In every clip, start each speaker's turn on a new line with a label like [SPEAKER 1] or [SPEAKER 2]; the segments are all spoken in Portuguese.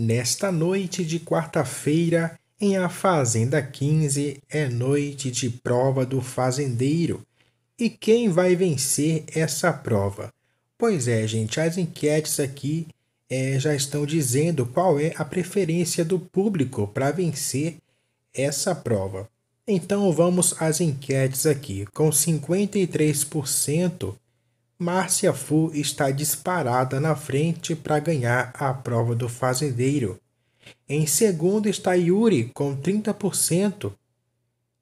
[SPEAKER 1] Nesta noite de quarta-feira, em A Fazenda 15, é noite de prova do fazendeiro. E quem vai vencer essa prova? Pois é, gente, as enquetes aqui é, já estão dizendo qual é a preferência do público para vencer essa prova. Então vamos às enquetes aqui. Com 53% Márcia Fu está disparada na frente para ganhar a prova do fazendeiro. Em segundo está Yuri com 30%.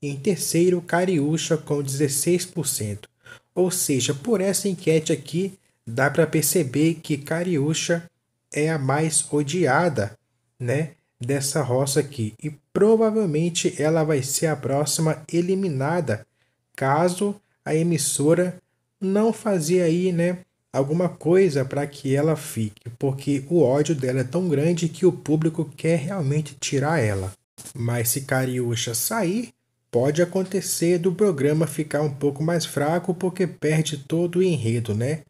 [SPEAKER 1] Em terceiro, Cariúcha com 16%. Ou seja, por essa enquete aqui, dá para perceber que Cariúcha é a mais odiada, né, dessa roça aqui e provavelmente ela vai ser a próxima eliminada, caso a emissora não fazer aí, né, alguma coisa para que ela fique, porque o ódio dela é tão grande que o público quer realmente tirar ela. Mas se Cariúcha sair, pode acontecer do programa ficar um pouco mais fraco porque perde todo o enredo, né?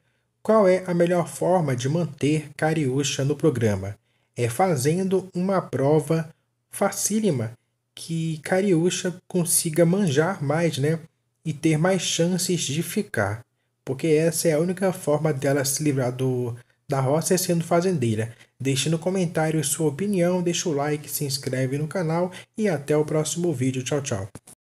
[SPEAKER 1] Qual é a melhor forma de manter Cariúcha no programa? É fazendo uma prova facílima que Cariúcha consiga manjar mais, né? E ter mais chances de ficar porque essa é a única forma dela se livrar do, da roça é sendo fazendeira. Deixe no comentário sua opinião, deixa o like, se inscreve no canal e até o próximo vídeo. Tchau, tchau.